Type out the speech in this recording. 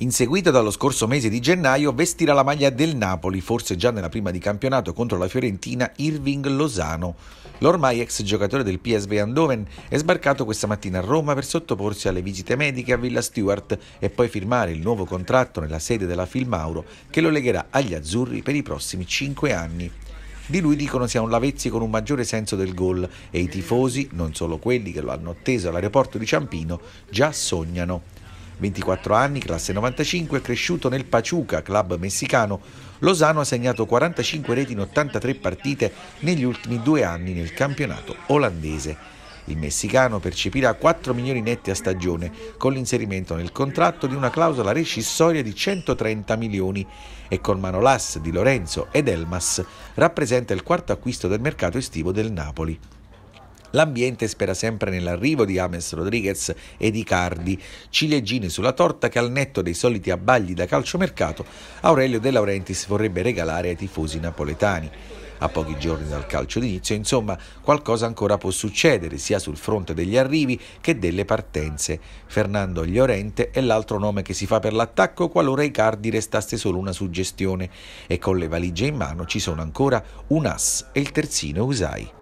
Inseguita dallo scorso mese di gennaio, vestirà la maglia del Napoli, forse già nella prima di campionato contro la Fiorentina, Irving Lozano. L'ormai ex giocatore del PSV Andoven è sbarcato questa mattina a Roma per sottoporsi alle visite mediche a Villa Stewart e poi firmare il nuovo contratto nella sede della Filmauro che lo legherà agli azzurri per i prossimi cinque anni. Di lui dicono sia un Lavezzi con un maggiore senso del gol e i tifosi, non solo quelli che lo hanno atteso all'aeroporto di Ciampino, già sognano. 24 anni, classe 95, cresciuto nel Pachuca, club messicano, Lozano ha segnato 45 reti in 83 partite negli ultimi due anni nel campionato olandese. Il messicano percepirà 4 milioni netti a stagione, con l'inserimento nel contratto di una clausola rescissoria di 130 milioni e con Manolas di Lorenzo ed Elmas rappresenta il quarto acquisto del mercato estivo del Napoli. L'ambiente spera sempre nell'arrivo di Ames Rodriguez e di Cardi, ciliegini sulla torta che al netto dei soliti abbagli da calciomercato Aurelio De Laurentiis vorrebbe regalare ai tifosi napoletani. A pochi giorni dal calcio d'inizio, insomma, qualcosa ancora può succedere sia sul fronte degli arrivi che delle partenze. Fernando Llorente è l'altro nome che si fa per l'attacco qualora Icardi restasse solo una suggestione e con le valigie in mano ci sono ancora un as e il terzino Usai.